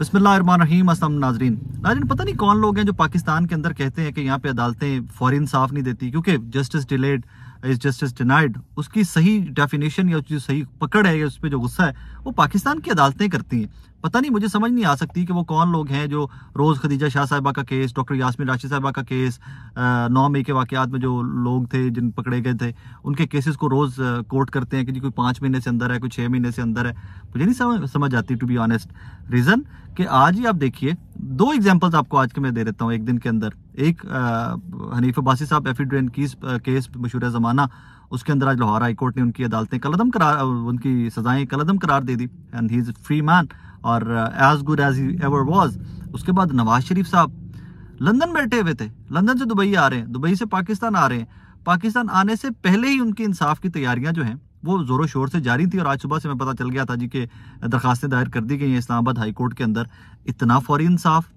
बसमीम असलम नाजरीन नाजरीन पता नहीं कौन लोग हैं जो पाकिस्तान के अंदर कहते हैं कि यहाँ पे अदालतें फौरन साफ नहीं देती क्योंकि justice delayed is justice denied उसकी सही डेफिनेशन या जो सही पकड़ है या उस पर जो गुस्सा है वो पाकिस्तान की अदालतें करती हैं पता नहीं मुझे समझ नहीं आ सकती कि वो कौन लोग हैं जो रोज़ खदीजा शाह साहिबा का केस डॉक्टर यासमिन राशि साहिबा का केस नौ मई के वाकत में जो लोग थे जिन पकड़े गए थे उनके केसेस को रोज़ कोर्ट करते हैं कि जी कोई पाँच महीने से अंदर है कोई छः महीने से अंदर है मुझे नहीं समझ समझ आती टू बी ऑनेस्ट रीज़न कि आज ही आप देखिए दो एग्जाम्पल्स आपको आज के मैं दे देता हूँ एक दिन के अंदर एक हनीफ अब्बासी साहब एफिडेंट की केस मशहूर ज़माना उसके अंदर आज लाहौर हाईकोर्ट ने उनकी अदालतें कलदम करार उनकी सजाएं कलदम करार दे दी and he is free man और as good as he ever was उसके बाद नवाज शरीफ साहब लंदन बैठे हुए थे लंदन से दुबई आ रहे हैं दुबई से पाकिस्तान आ रहे हैं पाकिस्तान आने से पहले ही उनकी इंसाफ की तैयारियां जो हैं वो ज़ोरों शोर से जारी थी और आज सुबह से मैं पता चल गया था जी कि दरखास्तें दायर कर दी गई हैं इस्लामाबाद हाई कोर्ट के अंदर इतना फौरी इंसाफ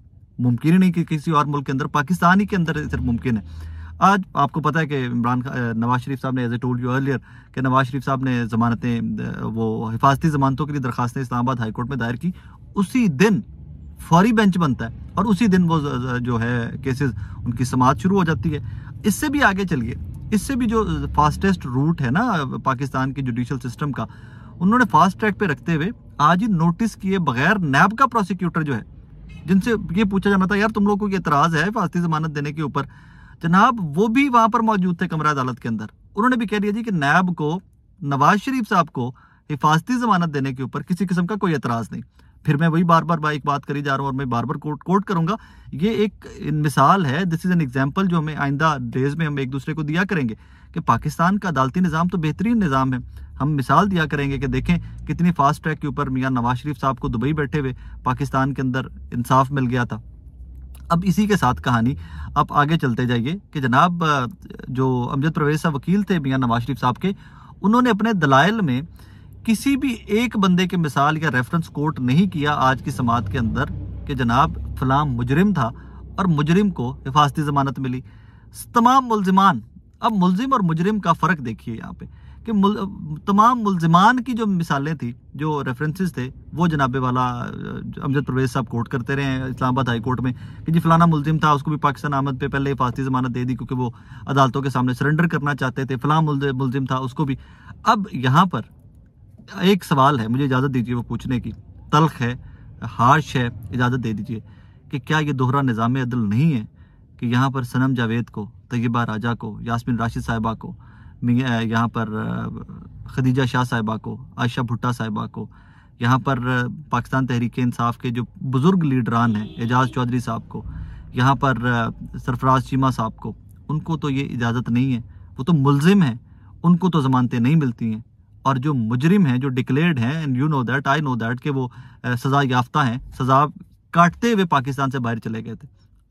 मुमकिन ही नहीं कि किसी और मुल्क के अंदर पाकिस्तान ही के अंदर सिर्फ मुमकिन है आज आपको पता है कि इमरान नवाज शरीफ साहब ने as a told you earlier कि नवाज शरीफ साहब ने ज़मानतें वो हिफाजती ज़मानतों के लिए दरखास्तें इस्लामाबाद हाईकोर्ट में दायर की उसी दिन फौरी बेंच बनता है और उसी दिन वो जो है केसेस उनकी समाज शुरू हो जाती है इससे भी आगे चलिए इससे भी जो फास्टेस्ट रूट है ना पाकिस्तान के जुडिशल सिस्टम का उन्होंने फास्ट ट्रैक पे रखते हुए आज ही नोटिस किए बगैर नैब का प्रोसिक्यूटर जो है जिनसे ये पूछा जाना था यार तुम लोगों को एतराज़ है फास्ती जमानत देने के ऊपर जनाब वो भी वहाँ पर मौजूद थे कमरा अदालत के अंदर उन्होंने भी कह दिया जी कि नैब को नवाज शरीफ साहब को हिफाजती जमानत देने के ऊपर किसी किस्म का कोई एतराज़ नहीं फिर मैं वही बार बार एक बात करी जा रहा हूँ और मैं बार बार कोट कोट करूंगा ये एक मिसाल है दिस इज़ एन एग्जाम्पल जो हमें आइंदा डेज में हम एक दूसरे को दिया करेंगे कि पाकिस्तान का अदालती निज़ाम तो बेहतरीन निज़ाम है हम मिसाल दिया करेंगे कि देखें कितनी फास्ट ट्रैक के ऊपर मियाँ नवाज शरीफ साहब को दुबई बैठे हुए पाकिस्तान के अंदर इंसाफ मिल गया था अब इसी के साथ कहानी आप आगे चलते जाइए कि जनाब जो अमजद परवेज साहब वकील थे मियाँ नवाज शरीफ साहब के उन्होंने अपने दलाइल में किसी भी एक बंदे के मिसाल या रेफरेंस कोर्ट नहीं किया आज की समाज के अंदर कि जनाब फलाम मुजरिम था और मुजरिम को हिफाजती जमानत मिली तमाम मुलजमान अब मुलजिम और मुजरिम का फ़र्क देखिए यहाँ पे कि मुल, तमाम मुलजमान की जो मिसालें थी जो रेफरेंसेस थे वो जनाबे वाला अमजद परवेज साहब कोर्ट करते रहे इस्लामाबाद हाई कोर्ट में कि जी फलाना मुलजिम था उसको भी पाकिस्तान आमद पे पहले हिफाजती ज़मानत दे दी क्योंकि वो अदालतों के सामने सरेंडर करना चाहते थे फलाम मुलजिम था उसको भी अब यहाँ पर एक सवाल है मुझे इजाज़त दीजिए वो पूछने की तलख है हार्श है इजाज़त दे दीजिए कि क्या ये दोहरा निज़ाम अदल नहीं है कि यहाँ पर सनम जावेद को तयबा राजा को यासमिन राशिद साहिबा को यहाँ पर खदीजा शाह साहिबा को आयशा भुट्टा साहिबा को यहाँ पर पाकिस्तान तहरीक इंसाफ के जो बुज़ुर्ग लीडरान हैं एजाज चौधरी साहब को यहाँ पर सरफराज चीमा साहब को उनको तो ये इजाज़त नहीं है वो तो मुलजिम हैं उनको तो ज़मानतें नहीं मिलती हैं और जो मुजरिम हैं जो डिक्लेयर्ड हैं and you know that I know that कि वो सज़ा याफ्ता हैं सज़ा काटते हुए पाकिस्तान से बाहर चले गए थे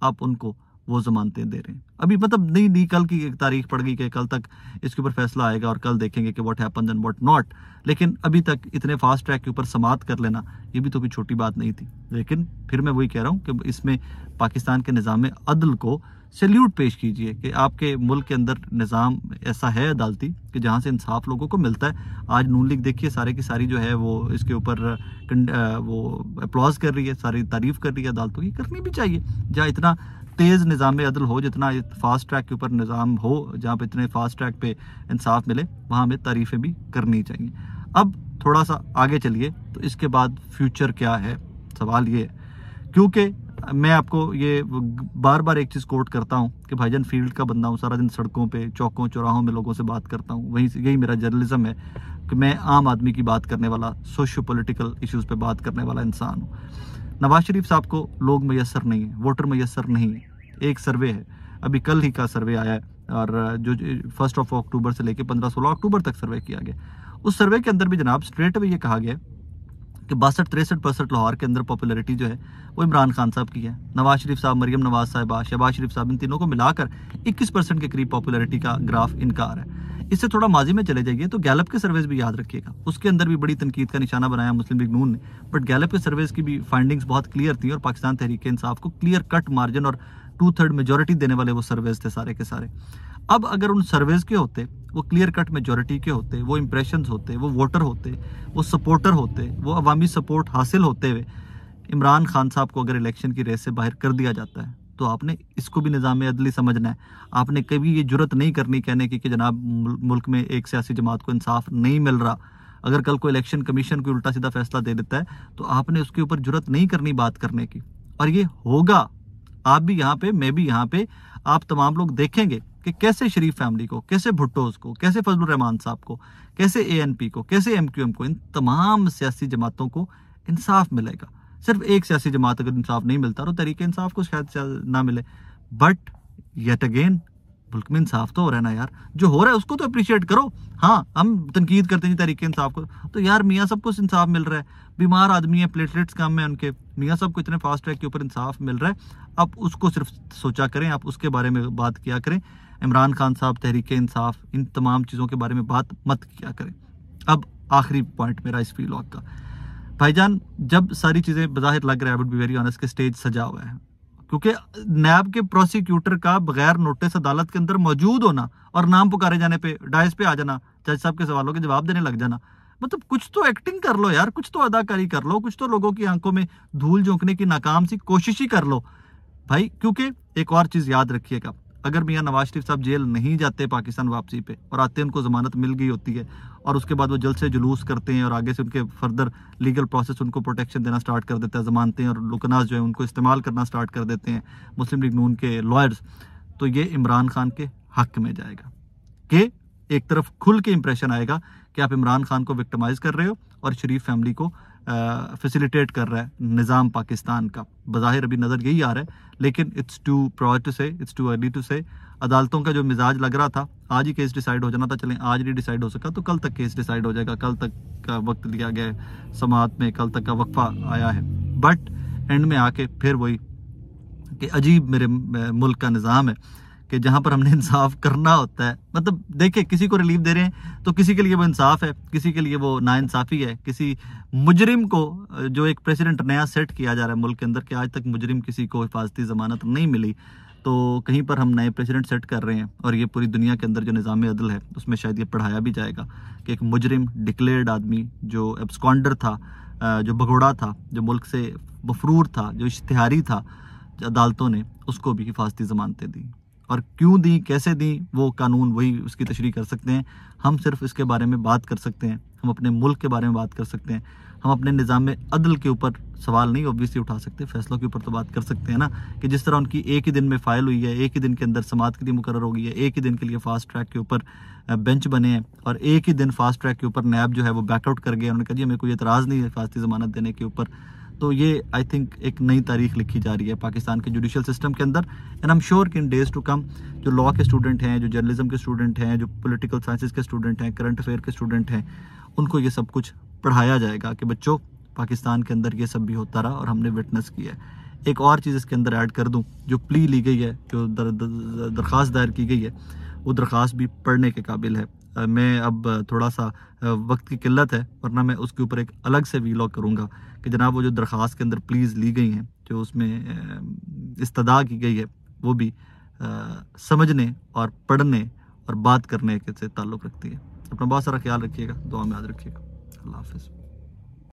आप उनको वो जमानतें दे रहे हैं अभी मतलब नहीं नहीं कल की तारीख पड़ गई कि कल तक इसके ऊपर फैसला आएगा और कल देखेंगे कि what happen and what not लेकिन अभी तक इतने फास्ट ट्रैक के ऊपर समाप्त कर लेना ये भी तो कोई छोटी बात नहीं थी लेकिन फिर मैं वही कह रहा हूँ कि इसमें पाकिस्तान के निज़ाम अदल को सल्यूट पेश कीजिए कि आपके मुल्क के अंदर निज़ाम ऐसा है अदालती कि जहाँ से इंसाफ लोगों को मिलता है आज नून लीग देखिए सारे की सारी जो है वो इसके ऊपर वो अप्लॉज कर रही है सारी तारीफ़ कर रही है अदालतों की करनी भी चाहिए जहाँ इतना तेज़ निज़ाम अदल हो जितना फास्ट ट्रैक के ऊपर निज़ाम हो जहाँ पर इतने फास्ट ट्रैक पर इंसाफ मिले वहाँ हमें तारीफ़ें भी करनी चाहिए अब थोड़ा सा आगे चलिए तो इसके बाद फ्यूचर क्या है सवाल ये है क्योंकि मैं आपको ये बार बार एक चीज़ कोट करता हूँ कि भाईजान फील्ड का बंदा हूँ सारा दिन सड़कों पे चौकों चौराहों में लोगों से बात करता हूँ वहीं से यही मेरा जर्नलिज्म है कि मैं आम आदमी की बात करने वाला सोशो पोलिटिकल इशूज़ पर बात करने वाला इंसान हूँ नवाज शरीफ साहब को लोग मैसर नहीं है वोटर मैसर नहीं है एक सर्वे है अभी कल ही का सर्वे आया है और जो फर्स्ट ऑफ अक्टूबर से लेकर पंद्रह सोलह अक्टूबर तक सर्वे किया गया उस सर्वे के अंदर भी जनाब स्ट्रेट वे ये कहा गया कि बासठ तिरसठ परसेंट लाहौर के अंदर पॉपुलरिटी जो है वो इमरान खान साहब की है नवाज शरीफ साहब मरियम नवाज साहब शहबाज शरीफ साहब इन तीनों को मिलाकर 21 परसेंट के करीब पॉपुलरिटी का ग्राफ इनकार है इससे थोड़ा माजी में चले जाइए तो गैलप के सर्वेस भी याद रखिएगा उसके अंदर भी बड़ी तनकीद का निशाना बनाया मुस्लिम लीग नून ने बट गैलप के सर्वेस की भी फाइंडिंग्स बहुत क्लियर थी और पाकिस्तान तहरीक इंसाफ को क्लियर कट मार्जिन और टू थर्ड मेजोरिटी देने वाले वो सर्वेस थे सारे के सारे अब अगर उन सर्वेज के होते वो क्लियर कट मेजोरिटी के होते वो इम्प्रेशन होते वो वोटर होते वो सपोर्टर होते वो अवामी सपोर्ट हासिल होते हुए इमरान खान साहब को अगर इलेक्शन की रेस से बाहर कर दिया जाता है तो आपने इसको भी निज़ाम अदली समझना है आपने कभी ये जरूरत नहीं करनी कहने की कि जनाब मुल्क में एक सियासी जमात को इंसाफ नहीं मिल रहा अगर कल को इलेक्शन कमीशन कोई उल्टा सीधा फैसला दे देता है तो आपने उसके ऊपर जरूरत नहीं करनी बात करने की और ये होगा आप भी यहाँ पे मैं भी यहाँ पे आप तमाम लोग देखेंगे कि कैसे शरीफ फैमिली को कैसे भुट्टोज को कैसे फजल रहमान साहब को कैसे ए को कैसे एम को इन तमाम सियासी जमातों को इंसाफ मिलेगा सिर्फ एक सियासी जमात अगर इंसाफ नहीं मिलता तो तरीके इंसाफ को शायद ना मिले बट येट अगेन मुल्क में इंसाफ तो हो रहा है ना यार जो हो रहा है उसको तो अप्रिशिएट करो हाँ हम तनकीद करते हैं तरीके इंसाफ को तो यार मियाँ कुछ इंसाफ मिल रहा है बीमार आदमी है प्लेटलेट्स कम है उनके मियाँ को इतने फास्ट ट्रैक के ऊपर इंसाफ मिल रहा है आप उसको सिर्फ सोचा करें आप उसके बारे में बात किया करें इमरान खान साहब तहरीक इंसाफ इन तमाम चीज़ों के बारे में बात मत किया करें अब आखिरी पॉइंट मेरा इस फी का भाईजान जब सारी चीज़ें बज़ाहिर लग रहा है I would be very honest के स्टेज सजा हुआ है क्योंकि नैब के प्रोसिक्यूटर का बगैर नोटिस अदालत के अंदर मौजूद होना और नाम पुकारे जाने पे डाइस पे आ जाना जज साहब के सवालों के जवाब देने लग जाना मतलब कुछ तो एक्टिंग कर लो यार कुछ तो अदाकारी कर लो कुछ तो लोगों की आंखों में धूल झोंकने की नाकाम सी कोशिश ही कर लो भाई क्योंकि एक और चीज़ याद रखिएगा अगर मियाँ नवाज शरीफ साहब जेल नहीं जाते पाकिस्तान वापसी पे और आते उनको ज़मानत मिल गई होती है और उसके बाद वो जल्द से जुलूस करते हैं और आगे से उनके फर्दर लीगल प्रोसेस उनको प्रोटेक्शन देना स्टार्ट कर देता है हैं और लुकनाज जो है उनको इस्तेमाल करना स्टार्ट कर देते हैं मुस्लिम लीग नून के लॉयर्स तो ये इमरान खान के हक में जाएगा कि एक तरफ खुल के इंप्रेशन आएगा कि आप इमरान खान को विक्टमाइज कर रहे हो और शरीफ फैमिली को फैसिलिटेट कर रहा है निज़ाम पाकिस्तान का बाहिर अभी नज़र यही आ रहा है लेकिन it's too proud to say it's too early to say अदालतों का जो मिजाज लग रहा था आज ही केस डिसाइड हो जाना था चलें आज नहीं डिसाइड हो सका तो कल तक केस डिसाइड हो जाएगा कल तक का वक्त लिया गया समात में कल तक का वक्फा आया है बट एंड में आके फिर वही कि अजीब मेरे मुल्क का निज़ाम है कि जहाँ पर हमने इंसाफ करना होता है मतलब देखिए किसी को रिलीफ दे रहे हैं तो किसी के लिए वो इंसाफ है किसी के लिए वो नाइंसाफ़ी है किसी मुजरिम को जो एक प्रेसिडेंट नया सेट किया जा रहा है मुल्क के अंदर कि आज तक मुजरिम किसी को हिफाजती ज़मानत नहीं मिली तो कहीं पर हम नए प्रेसिडेंट सेट कर रहे हैं और ये पूरी दुनिया के अंदर जो निज़ाम अदल है उसमें शायद ये पढ़ाया भी जाएगा कि एक मुजरिम डिक्लेयर्ड आदमी जो एब्सकॉन्डर था जो भगोड़ा था जो मुल्क से मफरूर था जो इश्तहारी था अदालतों ने उसको भी हिफाजती ज़मानतें दी और क्यों दी कैसे दी वो कानून वही उसकी तशरी कर सकते हैं हम सिर्फ इसके बारे में बात कर सकते हैं हम अपने मुल्क के बारे में बात कर सकते हैं हम अपने निज़ाम अदल के ऊपर सवाल नहीं ऑब्वियसली उठा सकते फैसलों के ऊपर तो बात कर सकते हैं ना कि जिस तरह उनकी एक ही दिन में फाइल हुई है एक ही दिन के अंदर समात के लिए मुकर हो गई है एक ही दिन के लिए फास्ट ट्रैक के ऊपर बेंच बने हैं और एक ही दिन फास्ट ट्रैक के ऊपर नैब जो है वो बैकआउट कर गया उन्होंने कहा जी हमें कोई एतराज़ नहीं है फास्ती जमानत देने के ऊपर तो ये आई थिंक एक नई तारीख लिखी जा रही है पाकिस्तान के जुडिशल सिस्टम के अंदर एंड आई एम श्योर कि इन डेज टू कम जो लॉ के स्टूडेंट हैं जो जर्नलिज्म के स्टूडेंट हैं जो पोलिटिकल साइंसिस के स्टूडेंट हैं करंट अफेयर के स्टूडेंट हैं उनको ये सब कुछ पढ़ाया जाएगा कि बच्चों पाकिस्तान के अंदर ये सब भी होता रहा और हमने विटनेस किया है एक और चीज़ इसके अंदर ऐड कर दूँ जो प्ली ली गई है जो दर, दर, दरख्वास्त दायर की गई है वो दरख्वास्त भी पढ़ने के काबिल है मैं अब थोड़ा सा वक्त की किल्लत है वरना मैं उसके ऊपर एक अलग से वीलॉग करूँगा कि जनाब वो जो दरख्वास्त के अंदर प्लीज़ ली गई हैं जो उसमें इस्तदा की गई है वो भी आ, समझने और पढ़ने और बात करने के से ताल्लुक़ रखती है अपना बहुत सारा ख्याल रखिएगा दुआ में याद रखिएगा अल्लाह हाफिज़